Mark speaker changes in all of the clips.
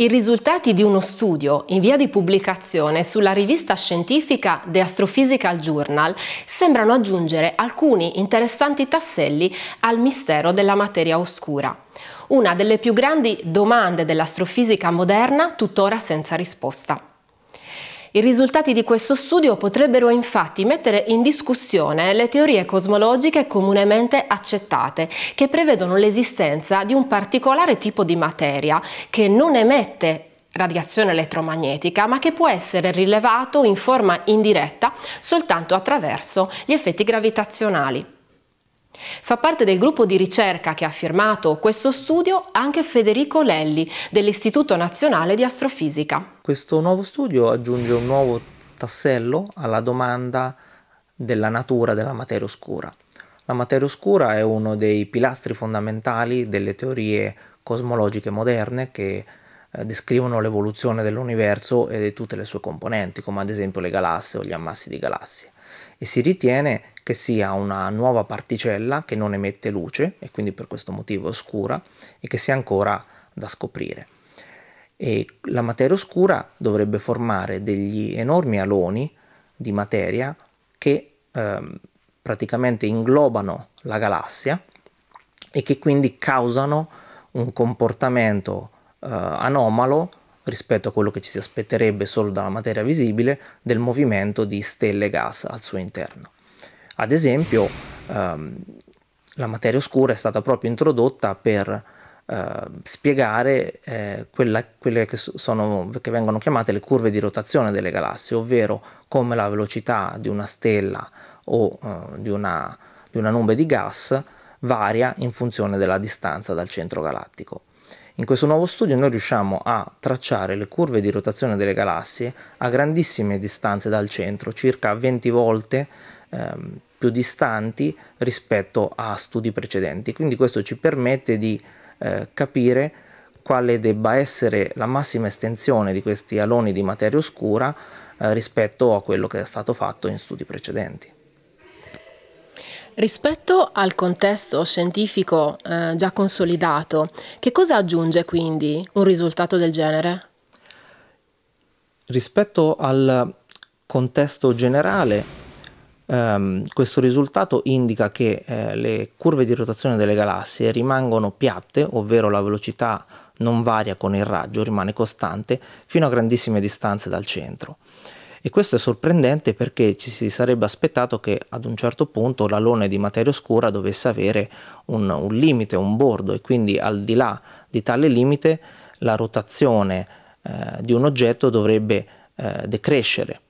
Speaker 1: I risultati di uno studio in via di pubblicazione sulla rivista scientifica The Astrophysical Journal sembrano aggiungere alcuni interessanti tasselli al mistero della materia oscura, una delle più grandi domande dell'astrofisica moderna tuttora senza risposta. I risultati di questo studio potrebbero infatti mettere in discussione le teorie cosmologiche comunemente accettate, che prevedono l'esistenza di un particolare tipo di materia che non emette radiazione elettromagnetica, ma che può essere rilevato in forma indiretta soltanto attraverso gli effetti gravitazionali. Fa parte del gruppo di ricerca che ha firmato questo studio anche Federico Lelli dell'Istituto Nazionale di Astrofisica.
Speaker 2: Questo nuovo studio aggiunge un nuovo tassello alla domanda della natura della materia oscura. La materia oscura è uno dei pilastri fondamentali delle teorie cosmologiche moderne che eh, descrivono l'evoluzione dell'universo e di tutte le sue componenti, come ad esempio le galassie o gli ammassi di galassie. E si ritiene che sia una nuova particella che non emette luce e quindi per questo motivo è oscura e che sia ancora da scoprire. E la materia oscura dovrebbe formare degli enormi aloni di materia che ehm, praticamente inglobano la galassia e che quindi causano un comportamento eh, anomalo rispetto a quello che ci si aspetterebbe solo dalla materia visibile del movimento di stelle e gas al suo interno. Ad esempio, ehm, la materia oscura è stata proprio introdotta per eh, spiegare eh, quella, quelle che, sono, che vengono chiamate le curve di rotazione delle galassie, ovvero come la velocità di una stella o eh, di, una, di una nube di gas varia in funzione della distanza dal centro galattico. In questo nuovo studio noi riusciamo a tracciare le curve di rotazione delle galassie a grandissime distanze dal centro, circa 20 volte ehm, più distanti rispetto a studi precedenti. Quindi questo ci permette di eh, capire quale debba essere la massima estensione di questi aloni di materia oscura eh, rispetto a quello che è stato fatto in studi precedenti.
Speaker 1: Rispetto al contesto scientifico eh, già consolidato, che cosa aggiunge quindi un risultato del genere?
Speaker 2: Rispetto al contesto generale, Um, questo risultato indica che eh, le curve di rotazione delle galassie rimangono piatte, ovvero la velocità non varia con il raggio, rimane costante fino a grandissime distanze dal centro. E questo è sorprendente perché ci si sarebbe aspettato che ad un certo punto l'alone di materia oscura dovesse avere un, un limite, un bordo e quindi al di là di tale limite la rotazione eh, di un oggetto dovrebbe eh, decrescere,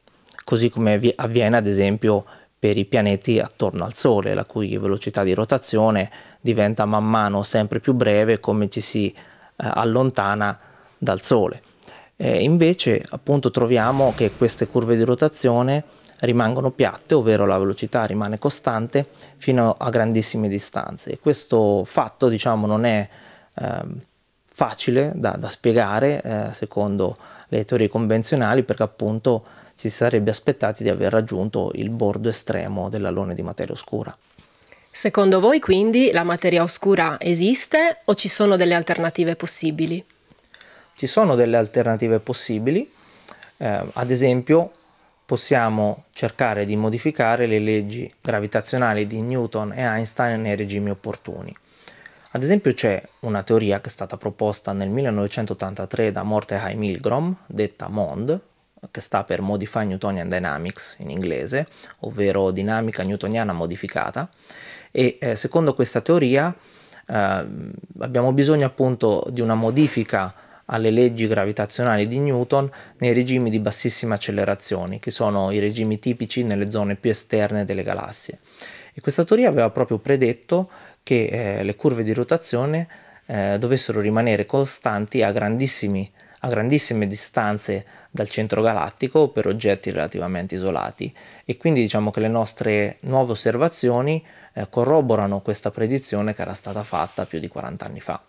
Speaker 2: così come avviene ad esempio per i pianeti attorno al Sole, la cui velocità di rotazione diventa man mano sempre più breve come ci si eh, allontana dal Sole. Eh, invece appunto troviamo che queste curve di rotazione rimangono piatte, ovvero la velocità rimane costante fino a grandissime distanze. Questo fatto diciamo non è eh, facile da, da spiegare eh, secondo le teorie convenzionali perché appunto si sarebbe aspettati di aver raggiunto il bordo estremo dell'alone di materia oscura.
Speaker 1: Secondo voi quindi la materia oscura esiste o ci sono delle alternative possibili?
Speaker 2: Ci sono delle alternative possibili, eh, ad esempio possiamo cercare di modificare le leggi gravitazionali di Newton e Einstein nei regimi opportuni. Ad esempio c'è una teoria che è stata proposta nel 1983 da Mordechai Milgrom, detta MOND, che sta per Modify Newtonian Dynamics in inglese, ovvero dinamica newtoniana modificata, e eh, secondo questa teoria eh, abbiamo bisogno appunto di una modifica alle leggi gravitazionali di Newton nei regimi di bassissime accelerazioni, che sono i regimi tipici nelle zone più esterne delle galassie. E questa teoria aveva proprio predetto che eh, le curve di rotazione eh, dovessero rimanere costanti a, a grandissime distanze dal centro galattico per oggetti relativamente isolati e quindi diciamo che le nostre nuove osservazioni eh, corroborano questa predizione che era stata fatta più di 40 anni fa.